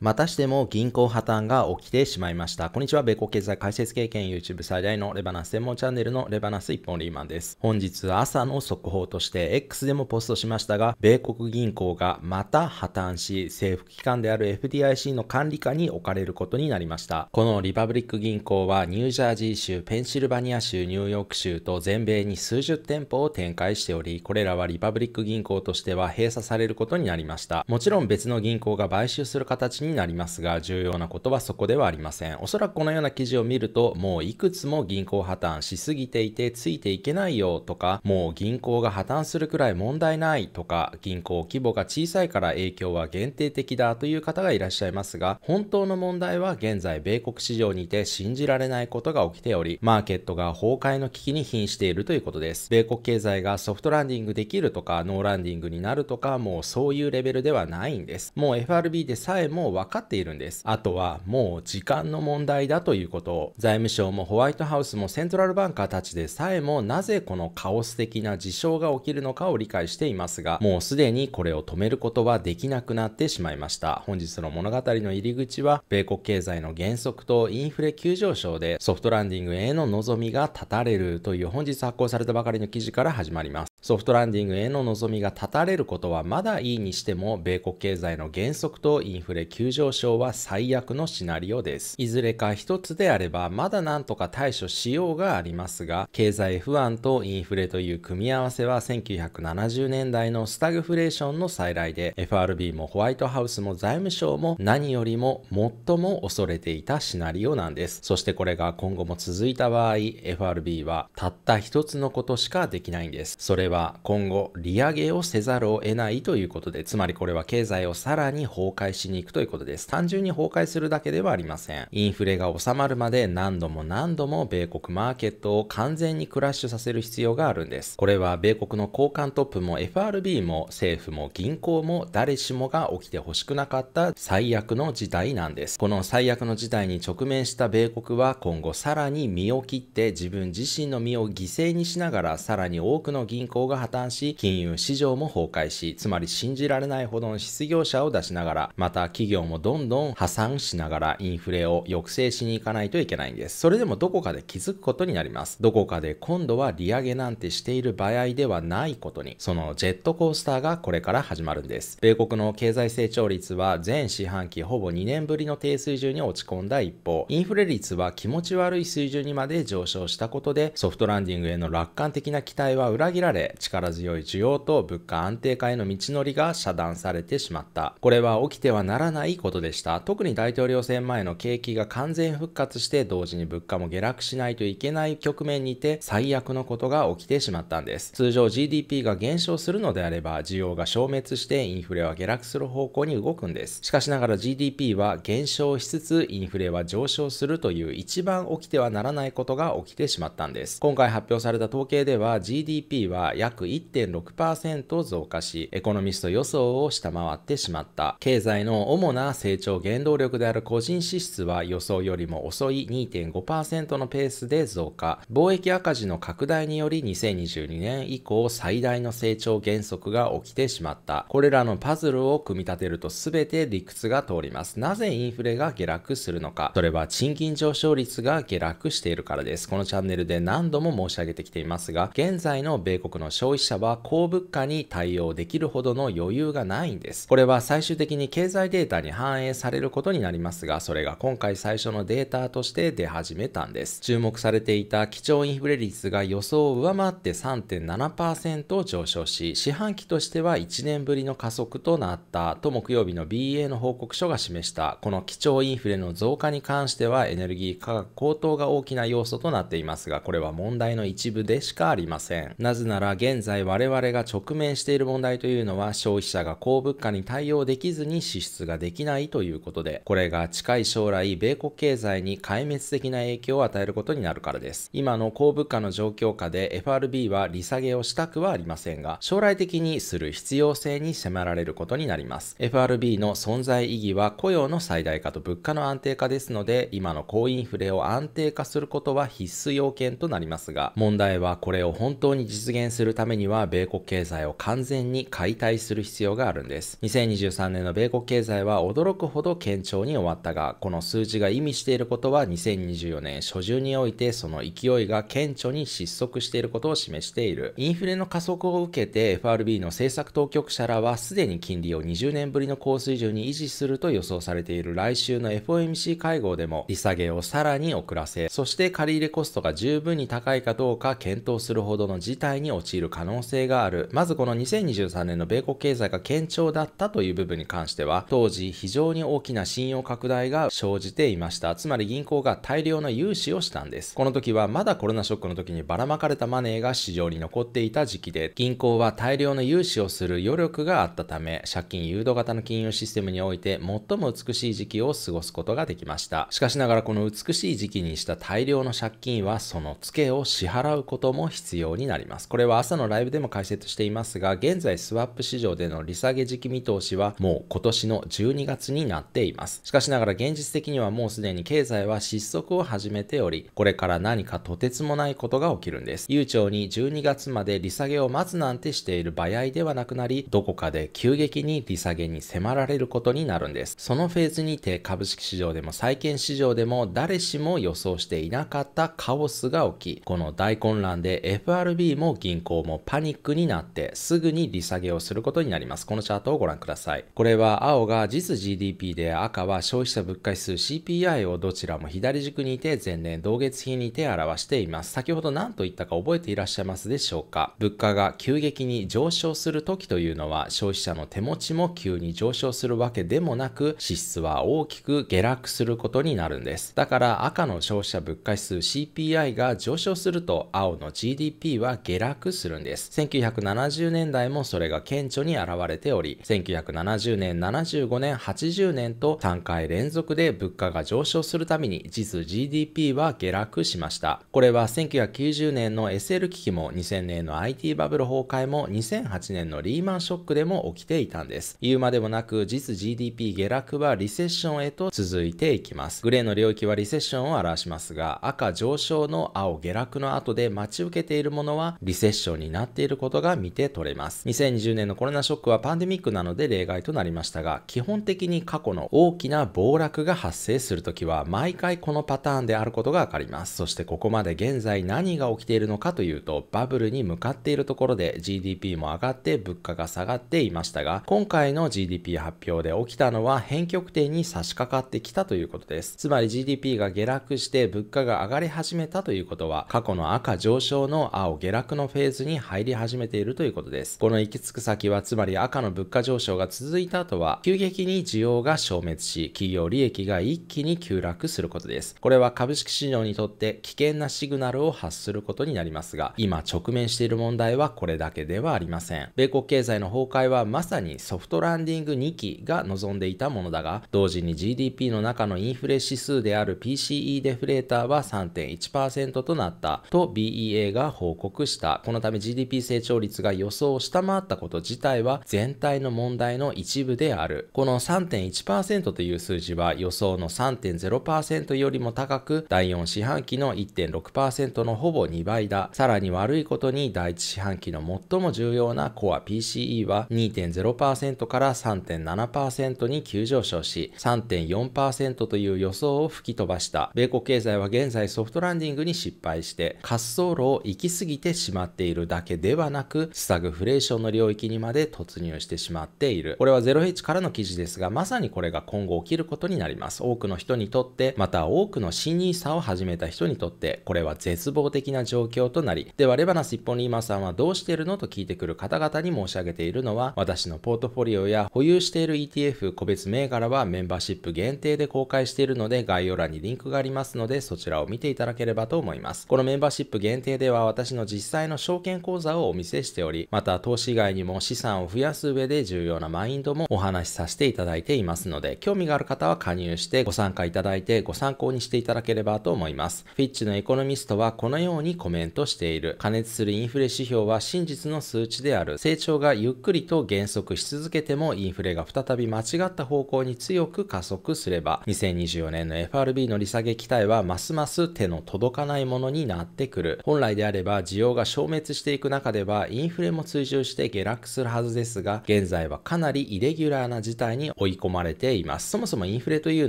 またしても銀行破綻が起きてしまいました。こんにちは。米国経済解説経験 YouTube 最大のレバナス専門チャンネルのレバナス一本リーマンです。本日朝の速報として X でもポストしましたが、米国銀行がまた破綻し、政府機関である FDIC の管理下に置かれることになりました。このリパブリック銀行はニュージャージー州、ペンシルバニア州、ニューヨーク州と全米に数十店舗を展開しており、これらはリパブリック銀行としては閉鎖されることになりました。もちろん別の銀行が買収する形にになりますが、重要なことはそこではありません。おそらくこのような記事を見ると、もういくつも銀行破綻しすぎていてついていけないよとか、もう銀行が破綻するくらい問題ないとか、銀行規模が小さいから影響は限定的だという方がいらっしゃいますが、本当の問題は現在米国市場にて信じられないことが起きており、マーケットが崩壊の危機に瀕しているということです。米国経済がソフトランディングできるとか、ノーランディングになるとか、もうそういうレベルではないんです。もう FRB でさえも分かっているんです。あとはもう時間の問題だということを財務省もホワイトハウスもセントラルバンカーたちでさえもなぜこのカオス的な事象が起きるのかを理解していますが、もうすでにこれを止めることはできなくなってしまいました。本日の物語の入り口は米国経済の減速とインフレ急上昇でソフトランディングへの望みが断たれるという本日発行されたばかりの記事から始まります。ソフトランディングへの望みが断たれることはまだいいにしても米国経済の減速とインフレ急急上昇は最悪のシナリオです。いずれか一つであれば、まだなんとか対処しようがありますが、経済不安とインフレという組み合わせは1970年代のスタグフレーションの再来で、FRB もホワイトハウスも財務省も何よりも最も恐れていたシナリオなんです。そしてこれが今後も続いた場合、FRB はたった一つのことしかできないんです。それは今後利上げをせざるを得ないということで、つまりこれは経済をさらに崩壊しに行くということことです。単純に崩壊するだけではありません。インフレが収まるまで何度も何度も米国マーケットを完全にクラッシュさせる必要があるんです。これは米国の交換トップも FRB も政府も銀行も誰しもが起きて欲しくなかった最悪の事態なんです。この最悪の事態に直面した米国は今後さらに身を切って自分自身の身を犠牲にしながらさらに多くの銀行が破綻し金融市場も崩壊しつまり信じられないほどの失業者を出しながらまた企業もどんどん破産しながらインフレを抑制しに行かないといけないんです。それでもどこかで気づくことになります。どこかで今度は利上げなんてしている場合ではないことに、そのジェットコースターがこれから始まるんです。米国の経済成長率は全四半期ほぼ2年ぶりの低水準に落ち込んだ一方、インフレ率は気持ち悪い水準にまで上昇したことで、ソフトランディングへの楽観的な期待は裏切られ、力強い需要と物価安定化への道のりが遮断されてしまった。これは起きてはならないことでした。特に大統領選前の景気が完全復活して同時に物価も下落しないといけない局面にて最悪のことが起きてしまったんです。通常 GDP が減少するのであれば需要が消滅してインフレは下落する方向に動くんです。しかしながら GDP は減少しつつインフレは上昇するという一番起きてはならないことが起きてしまったんです。今回発表された統計では GDP は約1.6%増加し、エコノミスト予想を下回ってしまった。経済の主な成長原動力である個人支出は予想よりも遅い2.5%のペースで増加。貿易赤字の拡大により2022年以降最大の成長原則が起きてしまった。これらのパズルを組み立てると全て理屈が通ります。なぜインフレが下落するのか。それは賃金上昇率が下落しているからです。このチャンネルで何度も申し上げてきていますが、現在の米国の消費者は高物価に対応できるほどの余裕がないんです。これは最終的に経済データにに反映されることになりますが、それが今回最初のデータとして出始めたんです。注目されていた基調インフレ率が予想を上回って3.7%上昇し、四半期としては1年ぶりの加速となったと木曜日の BA の報告書が示した、この基調インフレの増加に関してはエネルギー価格高騰が大きな要素となっていますが、これは問題の一部でしかありません。なぜなら現在我々が直面している問題というのは消費者が高物価に対応できずに支出ができきないということで、これが近い将来、米国経済に壊滅的な影響を与えることになるからです。今の高物価の状況下で FRB は利下げをしたくはありませんが、将来的にする必要性に迫られることになります。FRB の存在意義は雇用の最大化と物価の安定化ですので、今の高インフレを安定化することは必須要件となりますが、問題はこれを本当に実現するためには、米国経済を完全に解体する必要があるんです。2023年の米国経済は驚くほど堅調に終わったが、この数字が意味していることは2024年初旬においてその勢いが顕著に失速していることを示している。インフレの加速を受けて FRB の政策当局者らはすでに金利を20年ぶりの高水準に維持すると予想されている来週の FOMC 会合でも利下げをさらに遅らせ、そして借入コストが十分に高いかどうか検討するほどの事態に陥る可能性がある。まずこの2023年の米国経済が堅調だったという部分に関しては、当時非常に大きな信用拡大が生じていました。つまり銀行が大量の融資をしたんです。この時はまだコロナショックの時にばらまかれたマネーが市場に残っていた時期で、銀行は大量の融資をする余力があったため、借金誘導型の金融システムにおいて最も美しい時期を過ごすことができました。しかしながらこの美しい時期にした大量の借金はそのツケを支払うことも必要になります。これは朝のライブでも解説していますが、現在スワップ市場での利下げ時期見通しはもう今年の12月になっています。しかしながら現実的にはもうすでに経済は失速を始めており、これから何かとてつもないことが起きるんです。悠長に12月まで利下げを待つなんてしている場合ではなくなり、どこかで急激に利下げに迫られることになるんです。そのフェーズにて株式市場でも債券市場でも誰しも予想していなかったカオスが起き、この大混乱で FRB も銀行もパニックになってすぐに利下げをすることになります。このチャートをご覧ください。これは青が実 GDP で赤は消費者物価指数 CPI をどちらも左軸にて前年同月比にて表しています。先ほど何と言ったか覚えていらっしゃいますでしょうか物価が急激に上昇する時というのは消費者の手持ちも急に上昇するわけでもなく支出は大きく下落することになるんです。だから赤の消費者物価指数 CPI が上昇すると青の GDP は下落するんです。1970年代もそれが顕著に現れており、1970年、75年、80年と3回連続で物価が上昇するために実 GDP は下落しました。これは1990年の SL 危機も2000年の IT バブル崩壊も2008年のリーマンショックでも起きていたんです。言うまでもなく実 GDP 下落はリセッションへと続いていきます。グレーの領域はリセッションを表しますが赤上昇の青下落の後で待ち受けているものはリセッションになっていることが見て取れます。2020年のコロナショックはパンデミックなので例外となりましたが基本的的に過去の大きな暴落が発生するときは毎回このパターンであることがわかります。そしてここまで現在何が起きているのかというとバブルに向かっているところで GDP も上がって物価が下がっていましたが今回の GDP 発表で起きたのは変極点に差し掛かってきたということです。つまり GDP が下落して物価が上がり始めたということは過去の赤上昇の青下落のフェーズに入り始めているということです。この行き着く先はつまり赤の物価上昇が続いた後は急激に需要が消滅し、企業利益が一気に急落することです。これは株式市場にとって危険なシグナルを発することになりますが、今直面している問題はこれだけではありません。米国経済の崩壊はまさにソフトランディング2期が望んでいたものだが、同時に GDP の中のインフレ指数である PCE デフレーターは3.1%となったと BEA が報告した。このため GDP 成長率が予想を下回ったこと自体は全体の問題の一部である。この3.1%という数字は予想の3.0%よりも高く、第4四半期の1.6%のほぼ2倍だ。さらに悪いことに第1四半期の最も重要なコア PCE は2.0%から3.7%に急上昇し、3.4%という予想を吹き飛ばした。米国経済は現在ソフトランディングに失敗して、滑走路を行き過ぎてしまっているだけではなく、スタグフレーションの領域にまで突入してしまっている。これは 0H からの記事ですですが、まさにこれが今後起きることになります。多くの人にとって、また多くの新 n i s を始めた人にとって、これは絶望的な状況となり、ではレバナス一本リーマンさんはどうしているのと聞いてくる方々に申し上げているのは、私のポートフォリオや保有している ETF 個別銘柄はメンバーシップ限定で公開しているので、概要欄にリンクがありますので、そちらを見ていただければと思います。このメンバーシップ限定では、私の実際の証券講座をお見せしており、また投資以外にも資産を増やす上で重要なマインドもお話しさせていただだいていますので、興味がある方は加入してご参加いただいてご参考にしていただければと思います。フィッチのエコノミストはこのようにコメントしている。加熱するインフレ指標は真実の数値である。成長がゆっくりと減速し続けてもインフレが再び間違った方向に強く加速すれば、2024年の FRB の利下げ期待はますます手の届かないものになってくる。本来であれば需要が消滅していく中ではインフレも追従して下落するはずですが、現在はかなりイレギュラーな事態に追い込まれています。そもそもインフレという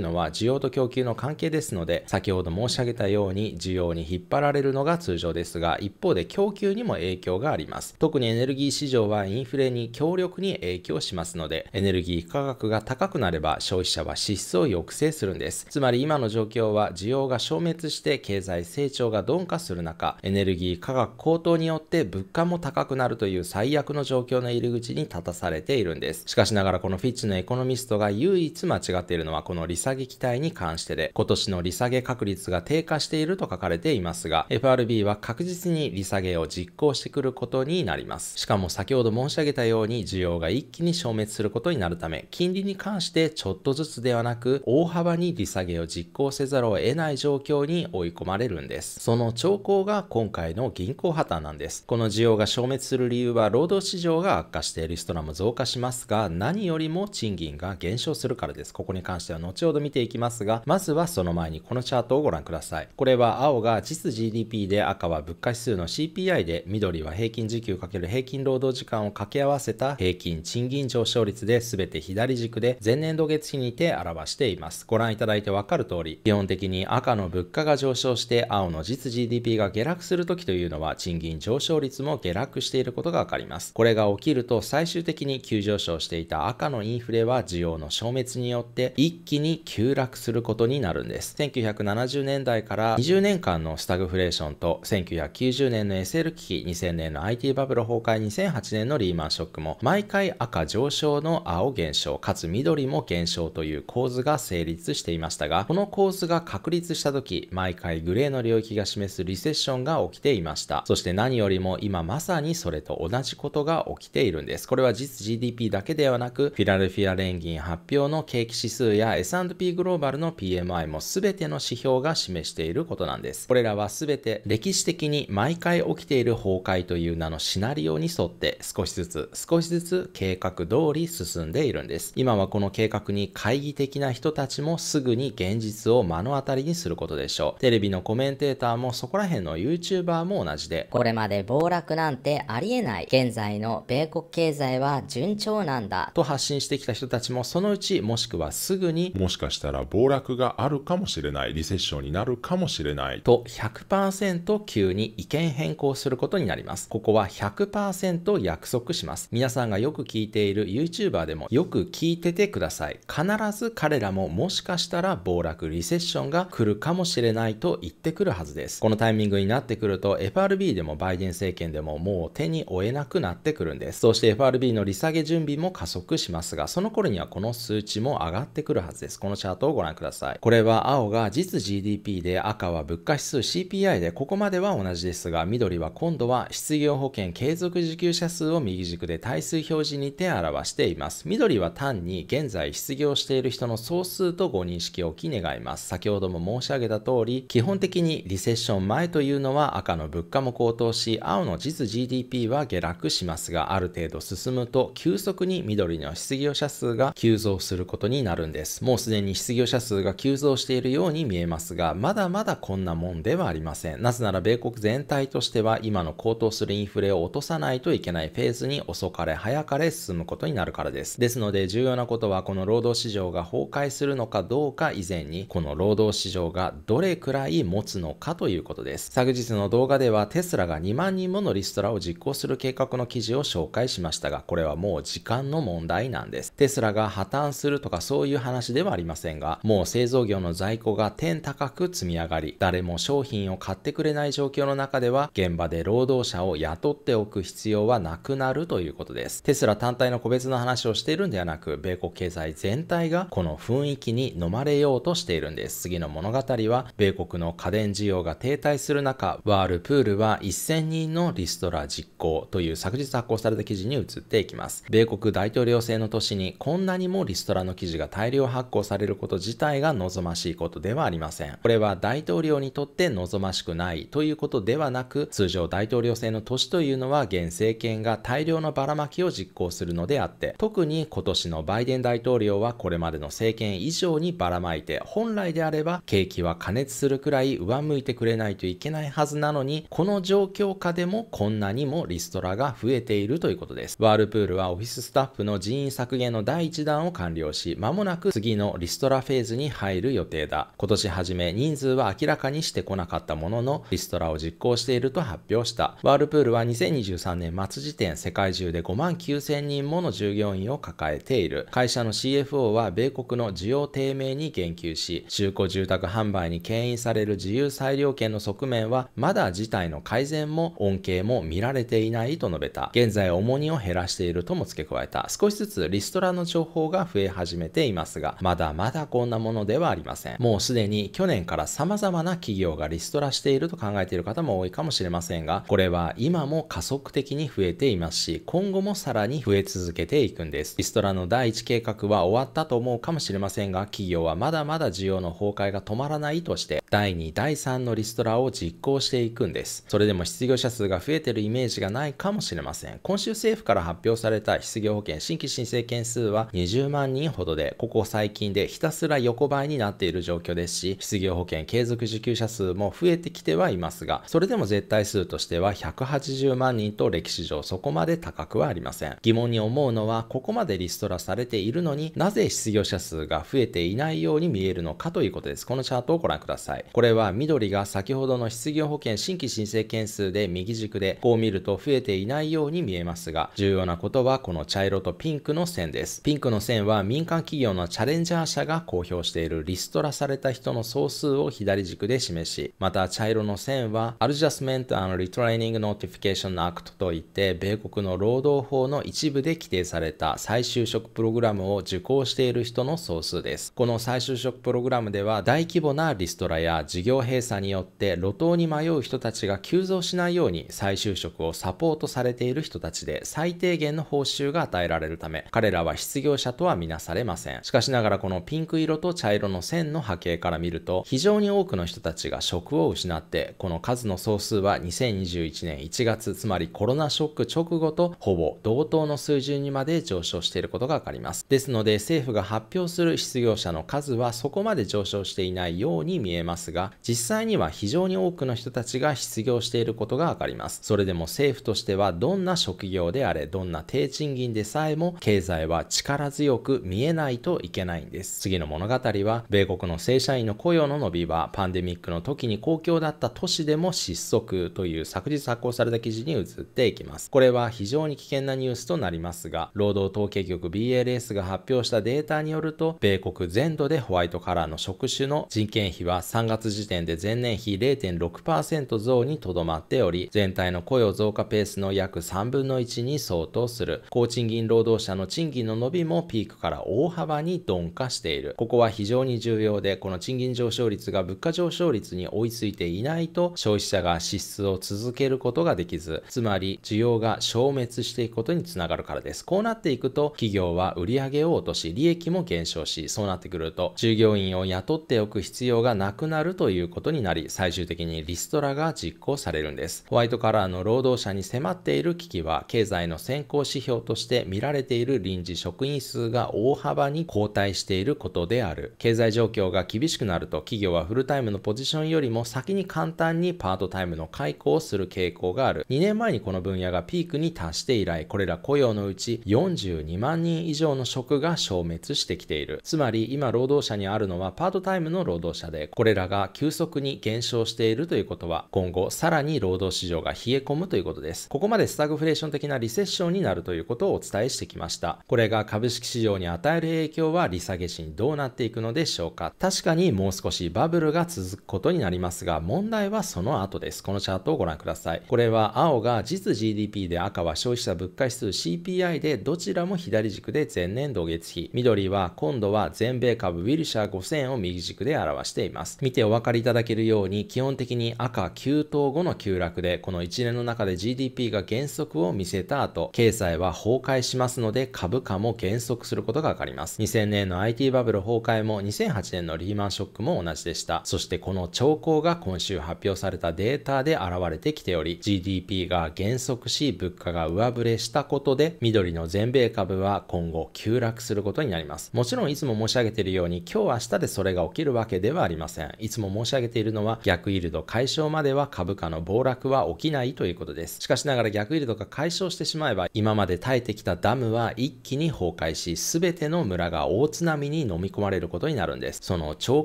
のは需要と供給の関係ですので、先ほど申し上げたように需要に引っ張られるのが通常ですが、一方で供給にも影響があります。特にエネルギー市場はインフレに強力に影響しますので、エネルギー価格が高くなれば消費者は支出を抑制するんです。つまり今の状況は需要が消滅して経済成長が鈍化する中、エネルギー価格高騰によって物価も高くなるという最悪の状況の入り口に立たされているんです。しかしながらこのフィッチのエコノミストが唯一間違っているのはこの利下げ期待に関してで、今年の利下げ確率が低下していると書かれていますが、FRB は確実に利下げを実行してくることになります。しかも先ほど申し上げたように需要が一気に消滅することになるため、金利に関してちょっとずつではなく、大幅に利下げを実行せざるを得ない状況に追い込まれるんです。その兆候が今回の銀行破綻なんです。この需要が消滅する理由は労働市場が悪化してリストラも増加しますが、何よりも賃金が減少するからです。ここに関しては後ほど見ていきますが、まずはその前にこのチャートをご覧ください。これは青が実 GDP で赤は物価指数の CPI で、緑は平均時給×平均労働時間を掛け合わせた平均賃金上昇率で全て左軸で前年度月比にて表しています。ご覧いただいてわかる通り、基本的に赤の物価が上昇して青の実 GDP が下落する時というのは賃金上昇率も下落していることがわかります。これが起きると最終的に急上昇していた赤のインフレは1要の消滅によって一気に急落することになるんです。1970年代から20年間のスタグフレーションと1990年の SL 危機、2000年の IT バブル崩壊、2008年のリーマンショックも毎回赤上昇の青減少、かつ緑も減少という構図が成立していましたが、この構図が確立した時、毎回グレーの領域が示すリセッションが起きていました。そして何よりも今まさにそれと同じことが起きているんです。これは実 GDP だけではなく、フィラルフィア連銀近発表の景気指数や S&P グローバルの PMI も全ての指標が示していることなんです。これらは全て歴史的に毎回起きている崩壊という名のシナリオに沿って少しずつ少しずつ計画通り進んでいるんです。今はこの計画に懐疑的な人たちもすぐに現実を目の当たりにすることでしょう。テレビのコメンテーターもそこら辺の YouTuber も同じで。これまで暴落なんてありえない。現在の米国経済は順調なんだ。と発信してきた人たちもそのうちもしくはすぐにもしかしたら暴落があるかもしれないリセッションになるかもしれないと100%急に意見変更することになりますここは100%約束します皆さんがよく聞いている YouTuber でもよく聞いててください必ず彼らももしかしたら暴落リセッションが来るかもしれないと言ってくるはずですこのタイミングになってくると FRB でもバイデン政権でももう手に負えなくなってくるんですそして FRB の利下げ準備も加速しますがその頃にはこの数値も上がってくるはずです。このチャートをご覧ください。これは青が実 GDP で赤は物価指数 CPI でここまでは同じですが、緑は今度は失業保険継続受給者数を右軸で対数表示にて表しています。緑は単に現在失業している人の総数とご認識をき願います。先ほども申し上げた通り、基本的にリセッション前というのは赤の物価も高騰し、青の実 GDP は下落しますが、ある程度進むと急速に緑の失業者数が急増することになるんです。もうすでに失業者数が急増しているように見えますが、まだまだこんなもんではありません。なぜなら米国全体としては今の高騰するインフレを落とさないといけないフェーズに遅かれ早かれ進むことになるからです。ですので重要なことはこの労働市場が崩壊するのかどうか以前に、この労働市場がどれくらい持つのかということです。昨日の動画ではテスラが2万人ものリストラを実行する計画の記事を紹介しましたが、これはもう時間の問題なんです。テスラがが破綻するとかそういう話ではありませんが、もう製造業の在庫が天高く積み上がり、誰も商品を買ってくれない状況の中では、現場で労働者を雇っておく必要はなくなるということです。テスラ単体の個別の話をしているんではなく、米国経済全体がこの雰囲気に飲まれようとしているんです。次の物語は、米国の家電需要が停滞する中、ワールプールは1000人のリストラ実行という昨日発行された記事に移っていきます。米国大統領制の年にこんななにもリストラの記事が大量発行されること自体が望ましいことではありません。これは大統領にとって望ましくないということではなく、通常大統領制の年というのは現政権が大量のばらまきを実行するのであって、特に今年のバイデン大統領はこれまでの政権以上にばらまいて、本来であれば景気は加熱するくらい上向いてくれないといけないはずなのに、この状況下でもこんなにもリストラが増えているということです。ワールプールはオフィススタッフの人員削減の第一一段を完了し、間もなく次のリストラフェーズに入る予定だ。今年初め、人数は明らかにしてこなかったものの、リストラを実行していると発表した。ワールプールは2023年末時点、世界中で5万9000人もの従業員を抱えている。会社の CFO は、米国の需要低迷に言及し、中古住宅販売に牽引される自由裁量権の側面は、まだ事態の改善も恩恵も見られていないと述べた。現在、重荷を減らしているとも付け加えた。少しずつリストラの情報報が増え始めていますが、まだまだこんなものではありません。もうすでに去年から様々な企業がリストラしていると考えている方も多いかもしれませんが、これは今も加速的に増えていますし、今後もさらに増え続けていくんです。リストラの第一計画は終わったと思うかもしれませんが、企業はまだまだ需要の崩壊が止まらないとして、第2、第3のリストラを実行していくんです。それでも失業者数が増えてるイメージがないかもしれません。今週政府から発表された失業保険新規申請件数は20万人ほどで、ここ最近でひたすら横ばいになっている状況ですし、失業保険継続受給者数も増えてきてはいますが、それでも絶対数としては180万人と歴史上そこまで高くはありません。疑問に思うのは、ここまでリストラされているのになぜ失業者数が増えていないように見えるのかということです。このチャートをご覧ください。これは緑が先ほどの失業保険新規申請件数で右軸で、こう見ると増えていないように見えますが、重要なことはこの茶色とピンクの線です。ピンクの線は民間企業のチャレンジャー社が公表しているリストラされた人の総数を左軸で示し、また茶色の線は a ル j ャ s メ m e n t and Retraining Notification Act といって米国の労働法の一部で規定された再就職プログラムを受講している人の総数です。この再就職プログラムでは大規模なリストラや事業閉鎖によって路頭に迷う人たちが急増しないように再就職をサポートされている人たちで最低限の報酬が与えられるため、彼らは失業業者とはみなされません。しかしながらこのピンク色と茶色の線の波形から見ると、非常に多くの人たちが職を失って、この数の総数は2021年1月、つまりコロナショック直後とほぼ同等の水準にまで上昇していることがわかります。ですので政府が発表する失業者の数はそこまで上昇していないように見えますが、実際には非常に多くの人たちが失業していることがわかります。それでも政府としてはどんな職業であれ、どんな低賃金でさえも経済は力強く見えないといけないんです。次の物語は、米国の正社員の雇用の伸びは、パンデミックの時に公共だった都市でも失速という昨日発行された記事に移っていきます。これは非常に危険なニュースとなりますが、労働統計局 BLS が発表したデータによると、米国全土でホワイトカラーの職種の人件費は3月時点で前年比0.6%増にとどまっており、全体の雇用増加ペースの約3分の1に相当する。高賃金労働者の賃金の伸びもピークから大幅に鈍化している。ここは非常に重要で、この賃金上昇率が物価上昇率に追いついていないと消費者が支出を続けることができず、つまり需要が消滅していくことにつながるからです。こうなっていくと企業は売上を落とし、利益も減少し、そうなってくると従業員を雇っておく必要がなくなるということになり、最終的にリストラが実行されるんです。ホワイトカラーの労働者に迫っている危機は経済の先行指標として見られている臨時職員数が大幅に後退していることである。経済状況が厳しくなると企業はフルタイムのポジションよりも先に簡単にパートタイムの解雇をする傾向がある。2年前にこの分野がピークに達して以来、これら雇用のうち42万人以上の職が消滅してきている。つまり今労働者にあるのはパートタイムの労働者で、これらが急速に減少しているということは、今後さらに労働市場が冷え込むということです。ここまでスタグフレーション的なリセッションになるということをお伝えしてきました。これが株式市場に与える影響は利下げ時にどうなっていくのでしょうか確かにもう少しバブルが続くことになりますが、問題はその後です。このチャートをご覧ください。これは青が実 GDP で赤は消費者物価指数 CPI でどちらも左軸で前年同月比。緑は今度は全米株ウィルシャー5000を右軸で表しています。見てお分かりいただけるように、基本的に赤急騰後の急落で、この1年の中で GDP が減速を見せた後、経済は崩壊しますので株価も減拙速することがわかります。2000年の IT バブル崩壊も2008年のリーマンショックも同じでした。そしてこの兆候が今週発表されたデータで現れてきており、GDP が減速し、物価が上振れしたことで、緑の全米株は今後急落することになります。もちろんいつも申し上げているように、今日明日でそれが起きるわけではありません。いつも申し上げているのは、逆イールド解消までは株価の暴落は起きないということです。しかしながら逆イールドが解消してしまえば、今まで耐えてきたダムは一気に崩壊対し全ての村が大津波に飲み込まれることになるんです。その兆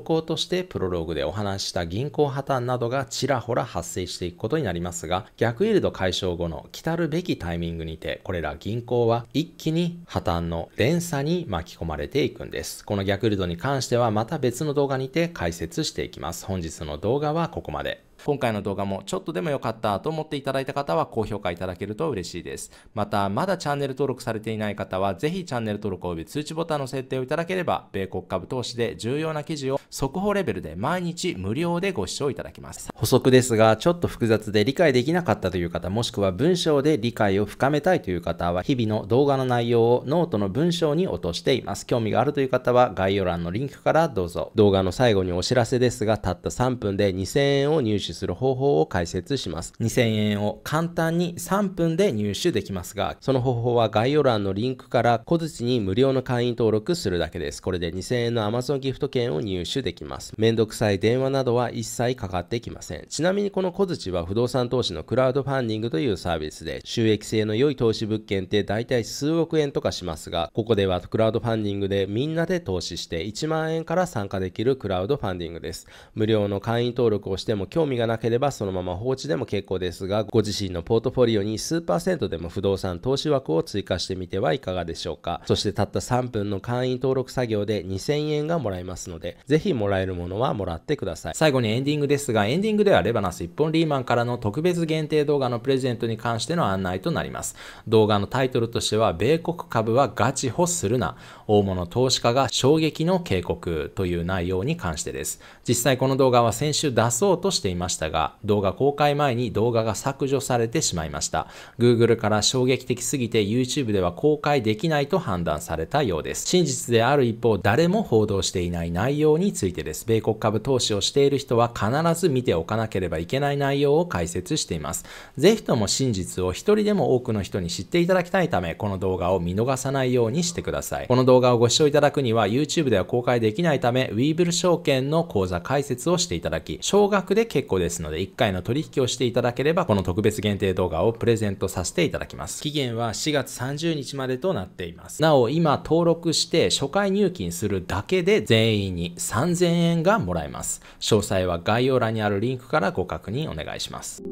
候としてプロローグでお話した銀行破綻などがちらほら発生していくことになりますが、逆イールド解消後の来たるべきタイミングにて、これら銀行は一気に破綻の連鎖に巻き込まれていくんです。この逆イールドに関してはまた別の動画にて解説していきます。本日の動画はここまで。今回の動画もちょっとでも良かったと思っていただいた方は高評価いただけると嬉しいです。また、まだチャンネル登録されていない方は、ぜひチャンネル登録及び通知ボタンの設定をいただければ、米国株投資で重要な記事を速報レベルで毎日無料でご視聴いただきます。補足ですが、ちょっと複雑で理解できなかったという方、もしくは文章で理解を深めたいという方は、日々の動画の内容をノートの文章に落としています。興味があるという方は、概要欄のリンクからどうぞ。動画の最後にお知らせですが、たった3分で2000円を入手する方法を解説します。2000円を簡単に3分で入手できますが、その方法は概要欄のリンクから小槌に無料の会員登録するだけです。これで2000円の Amazon ギフト券を入手できます。めんどくさい電話などは一切かかってきません。ちなみにこの小槌は不動産投資のクラウドファンディングというサービスで、収益性の良い投資物件って大体数億円とかしますが、ここではクラウドファンディングでみんなで投資して1万円から参加できるクラウドファンディングです。無料の会員登録をしても興味がなければそのまま放置でも結構ですが、ご自身のポートフォリオに数パーセントでも不動産投資枠を追加してみてはいかがでしょうか。そしてたった3分の会員登録作業で2000円がもらえますので、ぜひもらえるものはもらってください。最後にエンディングですが、エンディングではレバナス一本リーマンからの特別限定動画のプレゼントに関しての案内となります。動画のタイトルとしては、米国株はガチ保するな、大物投資家が衝撃の警告という内容に関してです。実際この動画は先週出そうとしています。ましたが、動画公開前に動画が削除されてしまいました。Google から衝撃的すぎて YouTube では公開できないと判断されたようです。真実である一方、誰も報道していない内容についてです。米国株投資をしている人は必ず見ておかなければいけない内容を解説しています。ぜひとも真実を一人でも多くの人に知っていただきたいため、この動画を見逃さないようにしてください。この動画をご視聴いただくには YouTube では公開できないため、w e ィー l ル証券の講座解説をしていただき、少額で結構ですので、1回の取引をしていただければ、この特別限定動画をプレゼントさせていただきます。期限は4月30日までとなっています。なお、今登録して初回入金するだけで全員に3000円がもらえます。詳細は概要欄にあるリンクからご確認お願いします。